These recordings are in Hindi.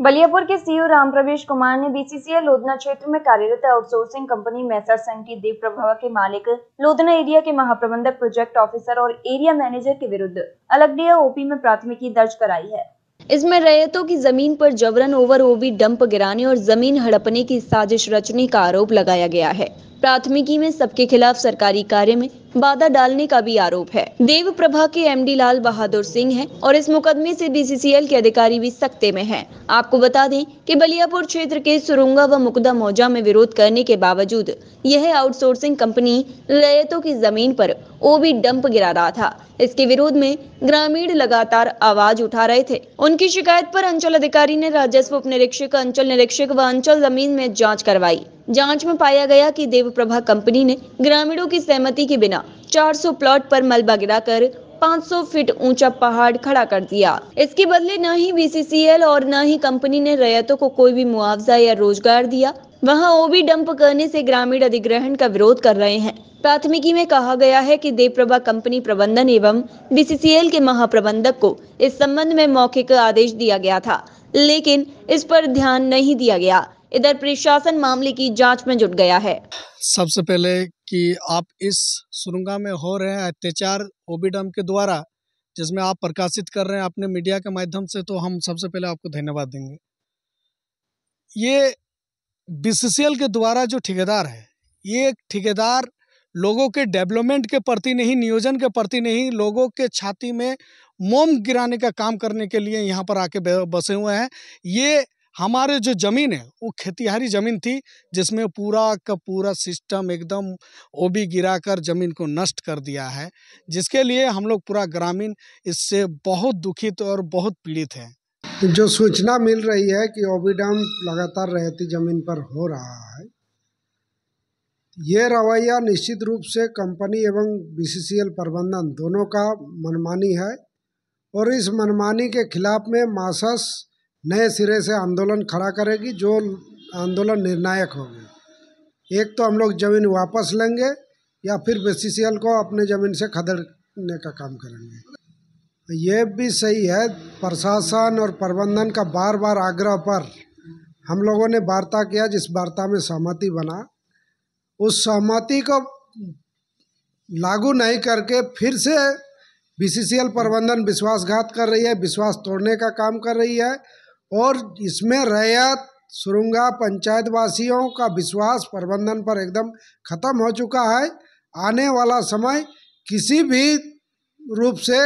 बलियापुर के सीईओ राम प्रवेश कुमार ने बीसीसीएल लोधना क्षेत्र में कार्यरत आउटसोर्सिंग कंपनी मैसर संघ की देव प्रभाव के मालिक लोधना एरिया के महाप्रबंधक प्रोजेक्ट ऑफिसर और एरिया मैनेजर के विरुद्ध अलगडिया ओपी में प्राथमिकी दर्ज कराई है इसमें रैयतों की जमीन पर जबरन ओवर ओवी डंप गिराने और जमीन हड़पने की साजिश रचने का आरोप लगाया गया है प्राथमिकी में सबके खिलाफ सरकारी कार्य में बाधा डालने का भी आरोप है देव प्रभा के एमडी लाल बहादुर सिंह हैं और इस मुकदमे से बीसीसीएल के अधिकारी भी सख्ते में हैं। आपको बता दें कि बलियापुर क्षेत्र के सुरुंगा व मुकदा मौजा में विरोध करने के बावजूद यह आउटसोर्सिंग कंपनी लयतों की जमीन पर ओबी डंप गिरा रहा था इसके विरोध में ग्रामीण लगातार आवाज उठा रहे थे उनकी शिकायत पर अंचल अधिकारी ने राजस्व उप निरीक्षक अंचल निरीक्षक व अंचल जमीन में जाँच करवाई जांच में पाया गया कि देवप्रभा कंपनी ने ग्रामीणों की सहमति के बिना 400 प्लॉट पर मलबा गिराकर 500 फीट ऊंचा पहाड़ खड़ा कर दिया इसके बदले न ही बी और न ही कंपनी ने रैयतों को कोई भी मुआवजा या रोजगार दिया वहां ओबी डंप करने से ग्रामीण अधिग्रहण का विरोध कर रहे हैं प्राथमिकी में कहा गया है कि देवप्रभा कंपनी प्रबंधन एवं बीसीसीएल के महाप्रबंधक को इस संबंध में मौखिक आदेश दिया गया था लेकिन इस पर ध्यान नहीं दिया गया इधर प्रशासन मामले की जांच में जुट गया है सबसे पहले कि आप इस सुरंगा में हो रहे अत्याचार ओबीडम के द्वारा जिसमें आप प्रकाशित कर रहे हैं अपने मीडिया के माध्यम से तो हम सबसे पहले आपको धन्यवाद देंगे ये बीसीसीएल के द्वारा जो ठेकेदार है ये ठेकेदार लोगों के डेवलपमेंट के प्रति नहीं नियोजन के प्रति नहीं लोगों के छाती में मोम गिराने का काम करने के लिए यहाँ पर आके बसे हुए हैं ये हमारे जो ज़मीन है वो खेतीहारी ज़मीन थी जिसमें पूरा का पूरा सिस्टम एकदम ओ बी गिरा कर ज़मीन को नष्ट कर दिया है जिसके लिए हम लोग पूरा ग्रामीण इससे बहुत दुखित और बहुत पीड़ित हैं तो जो सूचना मिल रही है कि डैम लगातार रहती जमीन पर हो रहा है ये रवैया निश्चित रूप से कंपनी एवं बी प्रबंधन दोनों का मनमानी है और इस मनमानी के खिलाफ में मासस नए सिरे से आंदोलन खड़ा करेगी जो आंदोलन निर्णायक होगी एक तो हम लोग ज़मीन वापस लेंगे या फिर बी को अपने ज़मीन से खदड़ने का काम करेंगे ये भी सही है प्रशासन और प्रबंधन का बार बार आग्रह पर हम लोगों ने वार्ता किया जिस वार्ता में सहमति बना उस सहमति को लागू नहीं करके फिर से बी प्रबंधन विश्वासघात कर रही है विश्वास तोड़ने का काम कर रही है और इसमें रैयत सुरुंगा पंचायत वासियों का विश्वास प्रबंधन पर एकदम ख़त्म हो चुका है आने वाला समय किसी भी रूप से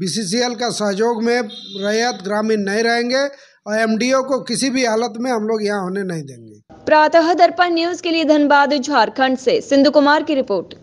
बीसीसीएल का सहयोग में रैयत ग्रामीण नहीं रहेंगे और एमडीओ को किसी भी हालत में हम लोग यहाँ होने नहीं देंगे प्रातः दर्पण न्यूज के लिए धनबाद झारखंड से सिंधु कुमार की रिपोर्ट